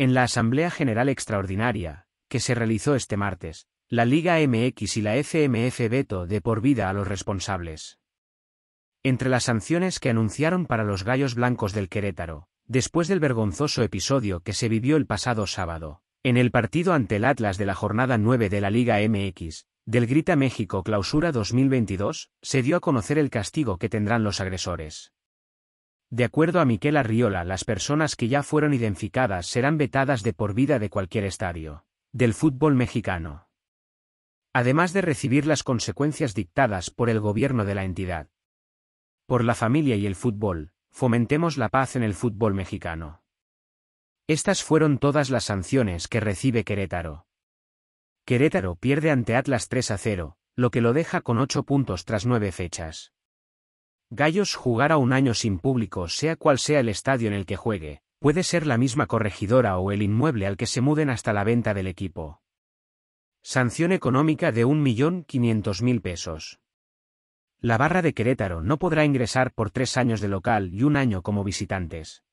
En la Asamblea General Extraordinaria, que se realizó este martes, la Liga MX y la FMF veto de por vida a los responsables. Entre las sanciones que anunciaron para los gallos blancos del Querétaro, después del vergonzoso episodio que se vivió el pasado sábado, en el partido ante el Atlas de la jornada 9 de la Liga MX, del Grita México Clausura 2022, se dio a conocer el castigo que tendrán los agresores. De acuerdo a Miquel Arriola, las personas que ya fueron identificadas serán vetadas de por vida de cualquier estadio del fútbol mexicano. Además de recibir las consecuencias dictadas por el gobierno de la entidad. Por la familia y el fútbol, fomentemos la paz en el fútbol mexicano. Estas fueron todas las sanciones que recibe Querétaro. Querétaro pierde ante Atlas 3 a 0, lo que lo deja con 8 puntos tras 9 fechas. Gallos jugará un año sin público sea cual sea el estadio en el que juegue, puede ser la misma corregidora o el inmueble al que se muden hasta la venta del equipo. Sanción económica de 1.500.000 pesos. La barra de Querétaro no podrá ingresar por tres años de local y un año como visitantes.